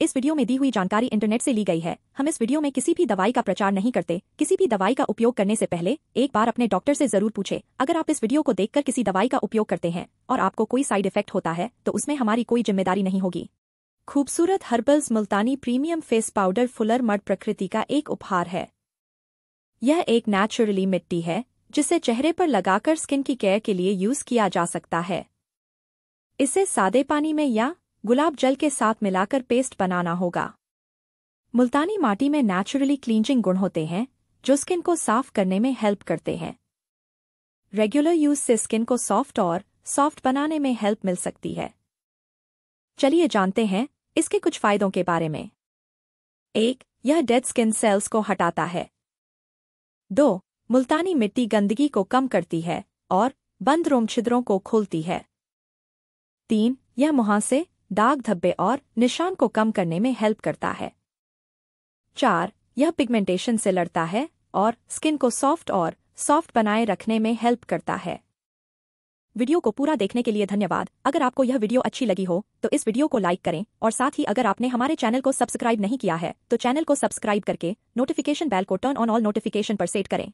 इस वीडियो में दी हुई जानकारी इंटरनेट से ली गई है हम इस वीडियो में किसी भी दवाई का प्रचार नहीं करते किसी भी दवाई का उपयोग करने से पहले एक बार अपने डॉक्टर से जरूर पूछे अगर आप इस वीडियो को देखकर किसी दवाई का उपयोग करते हैं और आपको कोई साइड इफेक्ट होता है तो उसमें हमारी कोई जिम्मेदारी नहीं होगी Khubsurat herbals Multani premium face powder fuller mud प्रकृति का एक उपहार है यह एक नेचुरली मिट्टी है जिसे चेहरे पर लगाकर स्किन की केयर के लिए यूज किया जा सकता है इसे सादे पानी में या गुलाब जल के साथ मिलाकर पेस्ट बनाना होगा मुल्तानी माटी में नेचुरली क्लींजिंग गुण होते हैं जो स्किन को साफ करने में हेल्प करते हैं रेगुलर यूज से स्किन को सॉफ्ट और सॉफ्ट बनाने में हेल्प मिल सकती है चलिए जानते हैं इसके कुछ फायदों के बारे में एक यह डेड स्किन सेल्स को हटाता है दो मुल्तानी मिट्टी गंदगी को कम करती है और बंद रोम छिद्रों को खोलती है तीन यह मुहासे दाग धब्बे और निशान को कम करने में हेल्प करता है चार यह पिगमेंटेशन से लड़ता है और स्किन को सॉफ्ट और सॉफ्ट बनाए रखने में हेल्प करता है वीडियो को पूरा देखने के लिए धन्यवाद अगर आपको यह वीडियो अच्छी लगी हो तो इस वीडियो को लाइक करें और साथ ही अगर आपने हमारे चैनल को सब्सक्राइब नहीं किया है तो चैनल को सब्सक्राइब करके नोटिफिकेशन बेल को टर्न ऑन ऑल नोटिफिकेशन पर सेट करें